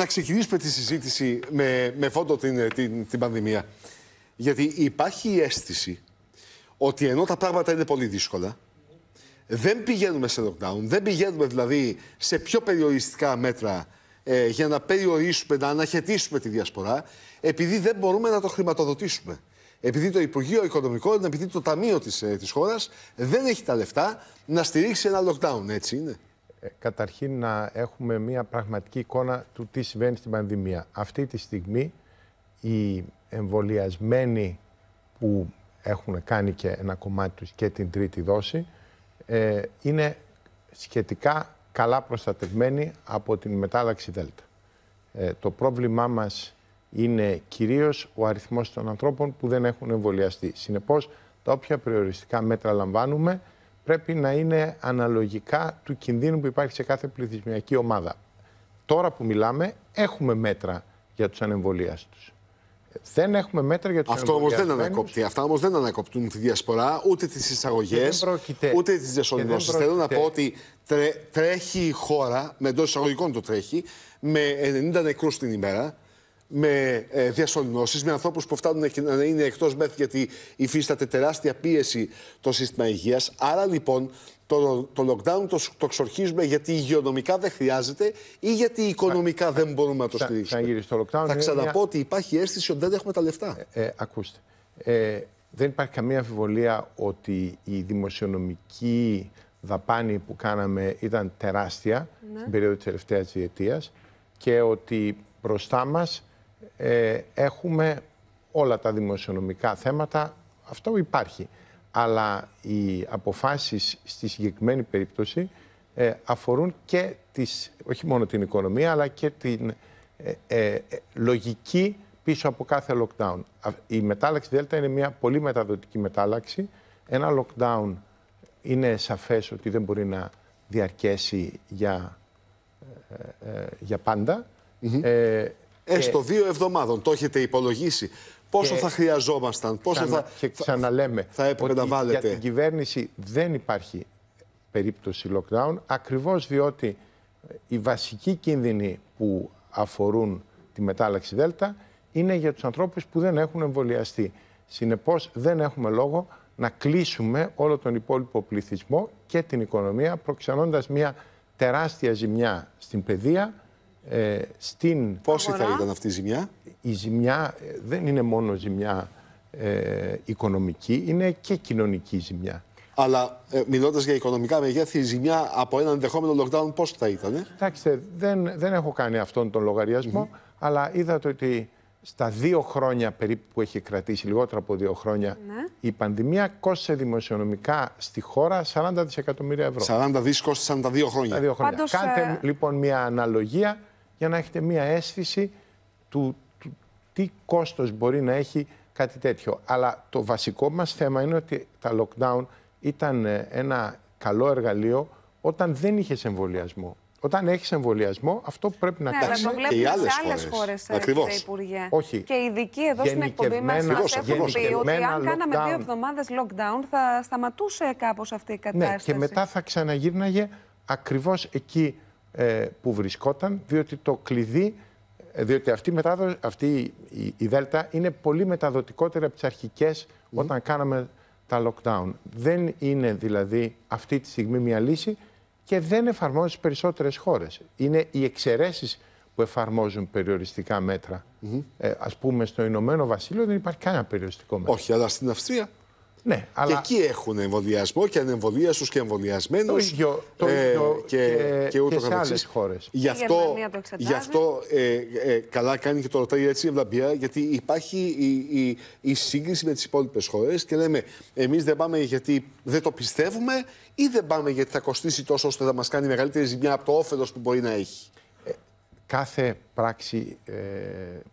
Να ξεκινήσουμε τη συζήτηση με, με φόντο την, την, την πανδημία. Γιατί υπάρχει η αίσθηση ότι ενώ τα πράγματα είναι πολύ δύσκολα, δεν πηγαίνουμε σε lockdown, δεν πηγαίνουμε δηλαδή σε πιο περιοριστικά μέτρα ε, για να περιορίσουμε, να αναχαιτήσουμε τη διασπορά, επειδή δεν μπορούμε να το χρηματοδοτήσουμε. Επειδή το Υπουργείο Οικονομικών, επειδή το Ταμείο της, ε, της χώρας δεν έχει τα λεφτά να στηρίξει ένα lockdown, έτσι είναι. Ε, καταρχήν να έχουμε μια πραγματική εικόνα του τι συμβαίνει στην πανδημία. Αυτή τη στιγμή οι εμβολιασμένοι που έχουν κάνει και ένα κομμάτι τους και την τρίτη δόση ε, είναι σχετικά καλά προστατευμένοι από την μετάλλαξη Δέλτα. Ε, το πρόβλημά μας είναι κυρίως ο αριθμός των ανθρώπων που δεν έχουν εμβολιαστεί. Συνεπώς, τα όποια περιοριστικά μέτρα λαμβάνουμε πρέπει να είναι αναλογικά του κινδύνου που υπάρχει σε κάθε πληθυσμιακή ομάδα. Τώρα που μιλάμε, έχουμε μέτρα για τους ανεμβολίαστου. Δεν έχουμε μέτρα για τους Αυτό όμως δεν ανακόπτει. Αυτά όμως δεν ανακοπτούν τη διασπορά, ούτε τις εισαγωγές, ούτε τις διασωληνώσει. Θέλω να πω ότι τρε, τρέχει η χώρα, με εντός εισαγωγικών το τρέχει, με 90 νεκρούς την ημέρα με ε, με ανθρώπους που φτάνουν να είναι εκτός μέθη γιατί υφίσταται τεράστια πίεση το σύστημα υγείας. Άρα λοιπόν το, το lockdown το, το ξορχίζουμε γιατί υγειονομικά δεν χρειάζεται ή γιατί οικονομικά δεν μπορούμε να το στηρίξουμε. Θα, lockdown, θα ξαναπώ μια... ότι υπάρχει αίσθηση ότι δεν έχουμε τα λεφτά. Ε, ε, ακούστε. Ε, δεν υπάρχει καμία αμφιβολία ότι η δημοσιονομική δαπάνη που κάναμε ήταν τεράστια ναι. στην περίοδο της τελευταίας διετίας και ότι μπροστά μας ε, έχουμε όλα τα δημοσιονομικά θέματα, αυτό υπάρχει. Αλλά οι αποφάσεις στη συγκεκριμένη περίπτωση ε, αφορούν και τις, όχι μόνο την οικονομία, αλλά και την ε, ε λογική πίσω από κάθε lockdown. Η μετάλλαξη Δέλτα είναι μια πολύ μεταδοτική μετάλλαξη. Ένα lockdown είναι σαφές ότι δεν μπορεί να διαρκέσει για, για πάντα. Έστω ε, δύο εβδομάδων. Το έχετε υπολογίσει. Πόσο θα χρειαζόμασταν, πόσο θα. Και ξαναλέμε. Θα έπρεπε να βάλετε. Για την κυβέρνηση δεν υπάρχει περίπτωση lockdown, ακριβώς διότι ε, οι βασικοί κίνδυνοι που αφορούν τη μετάλλαξη Δέλτα είναι για τους ανθρώπους που δεν έχουν εμβολιαστεί. Συνεπώς δεν έχουμε λόγο να κλείσουμε όλο τον υπόλοιπο πληθυσμό και την οικονομία προξενώντας μια τεράστια ζημιά στην παιδεία, ε, στην... Πόση αγορά. θα ήταν αυτή η ζημιά? Η ζημιά ε, δεν είναι μόνο ζημιά ε, οικονομική, είναι και κοινωνική ζημιά. Αλλά ε, μιλώντας για οικονομικά μεγέθη, η ζημιά από ένα ενδεχόμενο lockdown πώς θα ήταν. Ε? Κοιτάξτε, δεν, δεν έχω κάνει αυτόν τον λογαριασμο mm -hmm. αλλά είδατε ότι στα δύο χρόνια περίπου που έχει κρατήσει, λιγότερο από δύο χρόνια, ναι. η πανδημία κόστησε δημοσιονομικά στη χώρα 40 δισεκατομμύρια ευρώ. 40 δις κόστησαν τα χρόνια. χρόνια. Κάντε ε, λοιπόν μια αναλογία για να έχετε μία αίσθηση του, τι κόστος μπορεί να έχει κάτι τέτοιο. Αλλά το βασικό μας θέμα είναι ότι τα lockdown ήταν ε, ένα καλό εργαλείο όταν δεν είχες εμβολιασμό. Όταν έχεις εμβολιασμό, αυτό πρέπει να ναι, κάνεις. Αλλά το και οι άλλε χώρε. Ακριβώ. Όχι. Και οι ειδικοί εδώ στην εκπομπή μας έχουν πει ότι αν κάναμε δύο εβδομάδες lockdown, θα σταματούσε κάπως αυτή η κατάσταση. Ναι, και μετά θα ξαναγύρναγε ακριβώς εκεί ε, που βρισκόταν, διότι το κλειδί, ε, διότι αυτή, η, αυτή η, η Δέλτα είναι πολύ μεταδοτικότερη από τις αρχικές όταν κάναμε τα lockdown. Δεν είναι δηλαδή αυτή τη στιγμή μια λύση και δεν εφαρμόζει στις περισσότερες χώρες. Είναι οι εξαιρέσεις που εφαρμόζουν περιοριστικά μέτρα. Mm ας πούμε στο Ηνωμένο Βασίλειο δεν υπάρχει κανένα περιοριστικό μέτρο. Όχι, αλλά στην Αυστρία ναι, αλλά... Και εκεί έχουν εμβολιασμό και ανεμβολίαστου και εμβολιασμένους. Το ίδιο. Το ε, ίδιο και, και, και, και σε άλλες χώρες. Γι' αυτό, γι ε, αυτό ε, καλά κάνει και το ρωτάει έτσι η Ευλαμπία, γιατί υπάρχει η, η, η σύγκριση με τις υπόλοιπες χώρες και λέμε εμείς δεν πάμε γιατί δεν το πιστεύουμε ή δεν πάμε γιατί θα κοστίσει τόσο ώστε να μας κάνει μεγαλύτερη ζημιά από το όφελος που μπορεί να έχει. Ε, κάθε πράξη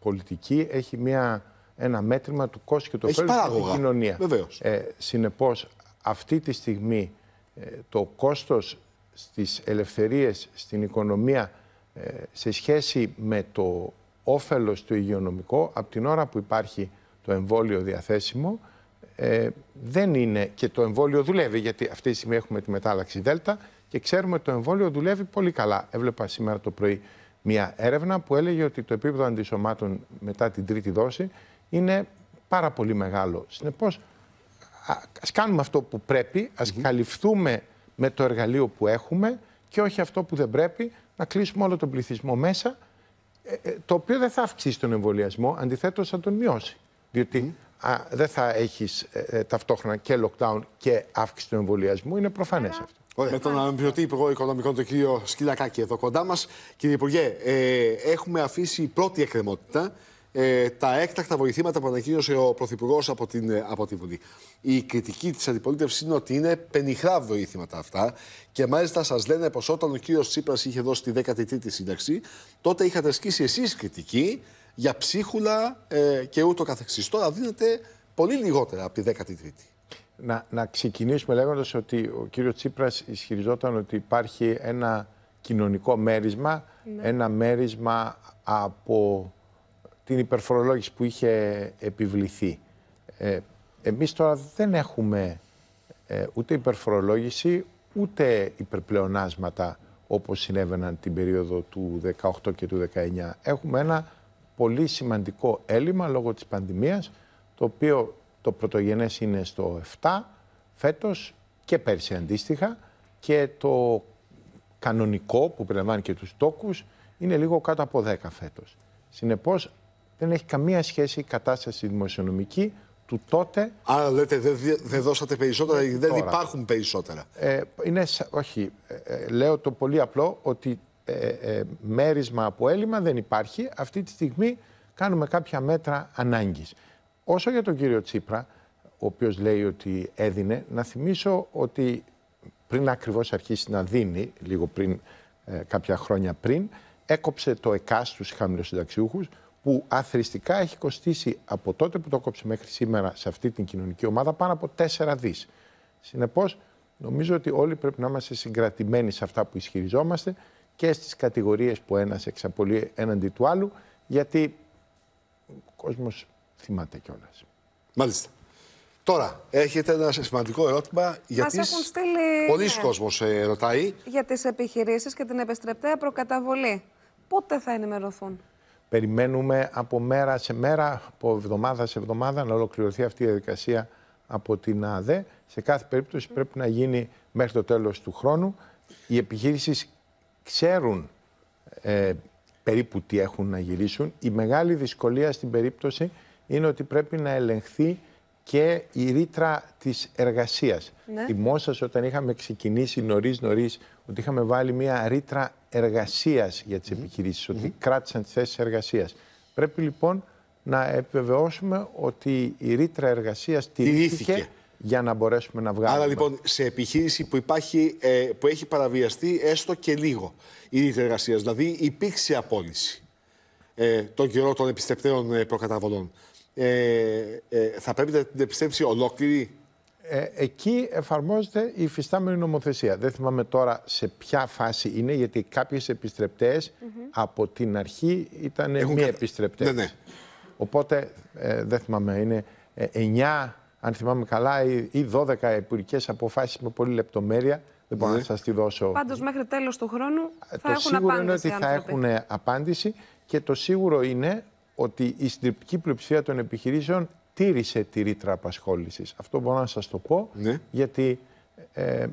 πολιτική έχει μία ένα μέτρημα του κόστου και του ωφέλου στην κοινωνία. Ε, συνεπώς, αυτή τη στιγμή ε, το κόστος στις ελευθερίες στην οικονομία, ε, σε σχέση με το όφελος του υγειονομικό, από την ώρα που υπάρχει το εμβόλιο διαθέσιμο, ε, δεν είναι και το εμβόλιο δουλεύει, γιατί αυτή τη στιγμή έχουμε τη μετάλλαξη Δέλτα και ξέρουμε ότι το εμβόλιο δουλεύει πολύ καλά. Έβλεπα σήμερα το πρωί μια έρευνα που έλεγε ότι το επίπεδο αντισωμάτων μετά την τρίτη δόση είναι πάρα πολύ μεγάλο. Συνεπώς, ας κάνουμε αυτό που πρέπει, ας καλυφθούμε με το εργαλείο που έχουμε και όχι αυτό που δεν πρέπει, να κλείσουμε όλο τον πληθυσμό μέσα, ε, ε, το οποίο δεν θα αυξήσει τον εμβολιασμό, Αντιθέτως, θα τον μειώσει. Διότι α, δεν θα έχεις ε, ταυτόχρονα και lockdown και αύξηση του εμβολιασμού, είναι προφανές αυτό. Ωραία. Με τον αναπληρωτή Υπουργό Οικονομικών, τον κύριο Σκυλακάκη, εδώ κοντά μας. Κύριε Υπουργέ, ε, έχουμε αφήσει πρώτη εκκρεμότητα ε, τα έκτακτα βοηθήματα που ανακοίνωσε ο Πρωθυπουργός από, την, ε, από τη Βουλή. Η κριτική της αντιπολίτευσης είναι ότι είναι πενιχρά βοηθήματα αυτά και μάλιστα σας λένε πως όταν ο κύριος Τσίπρας είχε δώσει τη 13η σύνταξη, τότε είχατε ασκήσει εσείς κριτική για ψίχουλα ε, και ούτω καθεξής. Τώρα δίνεται πολύ λιγότερα από τη 13η. Να, να ξεκινήσουμε λέγοντας ότι ο κύριος Τσίπρας ισχυριζόταν ότι υπάρχει ένα κοινωνικό μέρισμα, ναι. ένα μέρισμα από την υπερφορολόγηση που είχε επιβληθεί. Ε, εμείς τώρα δεν έχουμε ε, ούτε υπερφορολόγηση, ούτε υπερπλεονάσματα όπως συνέβαιναν την περίοδο του 18 και του 19. Έχουμε ένα πολύ σημαντικό έλλειμμα λόγω της πανδημίας, το οποίο το πρωτογενές είναι στο 7 φέτος και πέρσι αντίστοιχα και το κανονικό που περιλαμβάνει και τους τόκους είναι λίγο κάτω από 10 φέτος. Συνεπώς δεν έχει καμία σχέση η κατάσταση δημοσιονομική του τότε. Άρα λέτε δεν δώσατε περισσότερα, δεν υπάρχουν περισσότερα. Ε, είναι, όχι, ε, ε, λέω το πολύ απλό ότι ε, μέρισμα από έλλειμμα δεν υπάρχει. Αυτή τη στιγμή κάνουμε κάποια μέτρα ανάγκης. Όσο για τον κύριο Τσίπρα, ο οποίος λέει ότι έδινε, να θυμίσω ότι πριν ακριβώς αρχίσει να δίνει, λίγο πριν, κάποια χρόνια πριν, έκοψε το ΕΚΑΣ στους που αθρηστικά έχει κοστίσει από τότε που το κόψε μέχρι σήμερα σε αυτή την κοινωνική ομάδα πάνω από 4 δις. Συνεπώς, νομίζω ότι όλοι πρέπει να είμαστε συγκρατημένοι σε αυτά που ισχυριζόμαστε και στις κατηγορίες που ένας εξαπολύει έναντι του άλλου, γιατί ο κόσμος θυμάται κιόλας. Μάλιστα. Τώρα, έχετε ένα σημαντικό ερώτημα. Γιατί Μας έχουν στείλει... Πολλοί ναι. κόσμος ε, ρωτάει. Για τις επιχειρήσεις και την επιστρεπτέα προκαταβολή. Πότε θα ενημερωθούν. Περιμένουμε από μέρα σε μέρα, από εβδομάδα σε εβδομάδα να ολοκληρωθεί αυτή η διαδικασία από την ΑΔΕ. Σε κάθε περίπτωση πρέπει να γίνει μέχρι το τέλος του χρόνου. Οι επιχείρησεις ξέρουν ε, περίπου τι έχουν να γυρίσουν. Η μεγάλη δυσκολία στην περίπτωση είναι ότι πρέπει να ελεγχθεί και η ρήτρα της εργασίας. Ναι. Θυμόσαστε όταν είχαμε ξεκινήσει νωρίς νωρίς ότι είχαμε βάλει μια ρήτρα εργασίας για τις mm ότι κράτησαν τις θέσεις εργασίας. Πρέπει λοιπόν να επιβεβαιώσουμε ότι η ρήτρα εργασίας τηρήθηκε για να μπορέσουμε να βγάλουμε. Άρα λοιπόν σε επιχείρηση που, υπάρχει, ε, που έχει παραβιαστεί έστω και λίγο η ρήτρα εργασίας, δηλαδή υπήρξε απόλυση ε, τον καιρό των επιστεπτέων ε, προκαταβολών, ε, ε, θα πρέπει να την επιστρέψει ολόκληρη ε, εκεί εφαρμόζεται η φυστάμενη νομοθεσία. Δεν θυμάμαι τώρα σε ποια φάση είναι, γιατί κάποιες επιστρεπτές από την αρχή ήταν μη κατα... επιστρεπτές. Ναι, ναι. Οπότε ε, δεν θυμάμαι, είναι 9, ε, αν θυμάμαι καλά, ή, 12 υπουργικές αποφάσεις με πολλή λεπτομέρεια. Δεν μπορώ να ναι. σας τη δώσω. Πάντως, μέχρι τέλος του χρόνου ε, θα το έχουν απάντηση. Το σίγουρο είναι ότι θα έχουν απάντηση και το σίγουρο είναι ότι η συντριπτική πλειοψηφία των επιχειρήσεων τήρησε τη ρήτρα απασχόλησης. Αυτό μπορώ να σας το πω, ναι. γιατί ε,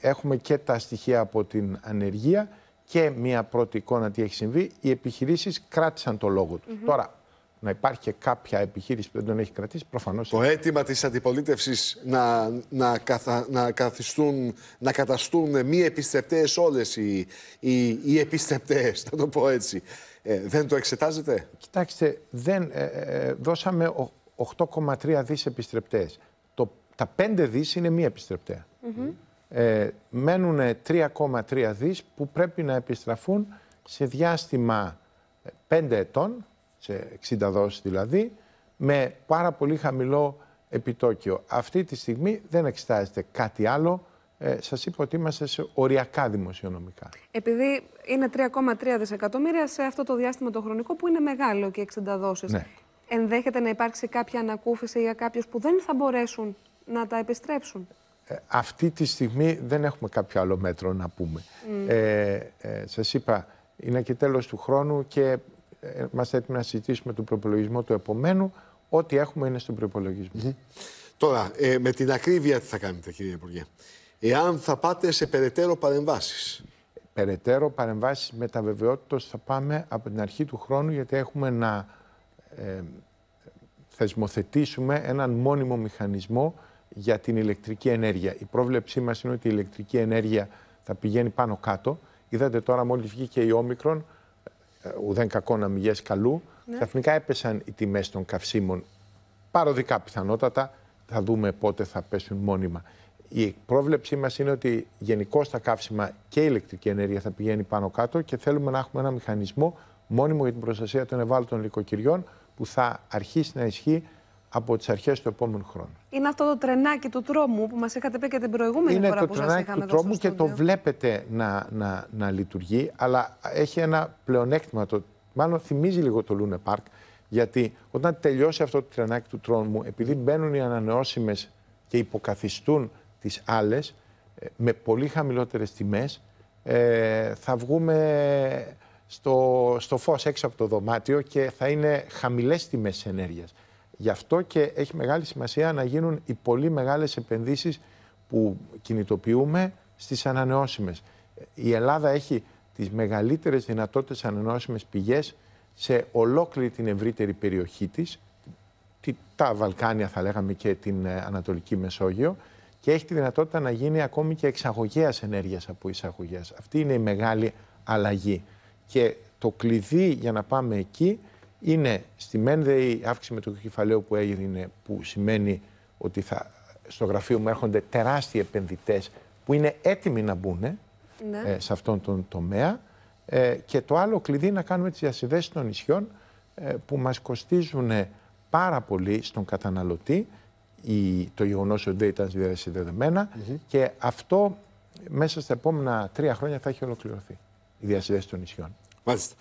έχουμε και τα στοιχεία από την ανεργία και μια πρώτη εικόνα τι έχει συμβεί. Οι επιχειρήσεις κράτησαν το λόγο τους. Τώρα, να υπάρχει και κάποια επιχείρηση που δεν τον έχει κρατήσει, προφανώς... Το αίτημα της αντιπολίτευσης να, να, να, καθιστούν, να καταστούν μη επιστρεπτέ όλες οι, οι, οι θα το πω έτσι. Ε, δεν το εξετάζετε? Κοιτάξτε, δεν, ε, ε, δώσαμε 8,3 δις επιστρεπτές. Το, τα 5 δις είναι μία επιστρεπτέα. ε, μένουν 3,3 δις που πρέπει να επιστραφούν σε διάστημα 5 ε, ετών, σε 60 δόσεις δηλαδή, με πάρα πολύ χαμηλό επιτόκιο. Αυτή τη στιγμή δεν εξετάζεται κάτι άλλο. Ε, σας είπα ότι είμαστε σε οριακά δημοσιονομικά. Επειδή είναι 3,3 δισεκατομμύρια σε αυτό το διάστημα το χρονικό που είναι μεγάλο και 60 δόσεις. Ναι ενδέχεται να υπάρξει κάποια ανακούφιση για κάποιους που δεν θα μπορέσουν να τα επιστρέψουν. Ε, αυτή τη στιγμή δεν έχουμε κάποιο άλλο μέτρο να πούμε. Mm. Ε, σας είπα, είναι και τέλος του χρόνου και ε, είμαστε έτοιμοι να συζητήσουμε τον προπολογισμό του επομένου. Ό,τι έχουμε είναι στον προπολογισμό. Τώρα, με την ακρίβεια τι θα κάνετε κύριε Υπουργέ. Εάν θα πάτε σε περαιτέρω παρεμβάσεις. Περαιτέρω παρεμβάσεις με τα βεβαιότητα θα πάμε από την αρχή του χρόνου γιατί έχουμε να ε, θεσμοθετήσουμε έναν μόνιμο μηχανισμό για την ηλεκτρική ενέργεια. Η πρόβλεψή μας είναι ότι η ηλεκτρική ενέργεια θα πηγαίνει πάνω κάτω. Είδατε τώρα μόλις βγήκε η Όμικρον, ε, ουδέν κακό να μηγές καλού, ναι. ξαφνικά έπεσαν οι τιμές των καυσίμων παροδικά πιθανότατα, θα δούμε πότε θα πέσουν μόνιμα. Η πρόβλεψή μας είναι ότι γενικώ τα καύσιμα και η ηλεκτρική ενέργεια θα πηγαίνει πάνω κάτω και θέλουμε να έχουμε ένα μηχανισμό μόνιμο για την προστασία των ευάλωτων λυκοκυριών που θα αρχίσει να ισχύει από τις αρχές του επόμενου χρόνου. Είναι αυτό το τρενάκι του τρόμου που μας είχατε πει και την προηγούμενη φορά που σας είχαμε Είναι το τρόμου και το βλέπετε να, να, να λειτουργεί, αλλά έχει ένα πλεονέκτημα. Το, μάλλον θυμίζει λίγο το Λούνε Πάρκ, γιατί όταν τελειώσει αυτό το τρενάκι του τρόμου, επειδή μπαίνουν οι ανανεώσιμες και υποκαθιστούν τις άλλες ε, με πολύ χαμηλότερες τιμές, ε, θα βγούμε στο, στο φως έξω από το δωμάτιο και θα είναι χαμηλές τιμές ενέργειας. Γι' αυτό και έχει μεγάλη σημασία να γίνουν οι πολύ μεγάλες επενδύσεις που κινητοποιούμε στις ανανεώσιμες. Η Ελλάδα έχει τις μεγαλύτερες δυνατότητες ανανεώσιμες πηγές σε ολόκληρη την ευρύτερη περιοχή της, τα Βαλκάνια θα λέγαμε και την ε, Ανατολική Μεσόγειο, και έχει τη δυνατότητα να γίνει ακόμη και εξαγωγέας ενέργειας από εισαγωγέας. Αυτή είναι η μεγάλη αλλαγή. Και το κλειδί για να πάμε εκεί είναι στη ΜΕΝΔΕΗ αύξηση με το κεφαλαίο που έγινε, που σημαίνει ότι θα, στο γραφείο μου έρχονται τεράστιοι επενδυτές που είναι έτοιμοι να μπουν ε, ναι. ε, σε αυτόν τον τομέα. Ε, και το άλλο κλειδί να κάνουμε τις διασυνδέσεις των νησιών που μας κοστίζουν πάρα πολύ στον καταναλωτή η, το γεγονός ότι ήταν συνδεδεμένα και αυτό μέσα στα επόμενα τρία χρόνια θα έχει ολοκληρωθεί οι διασυνδέσεις των νησιών. Μάλιστα.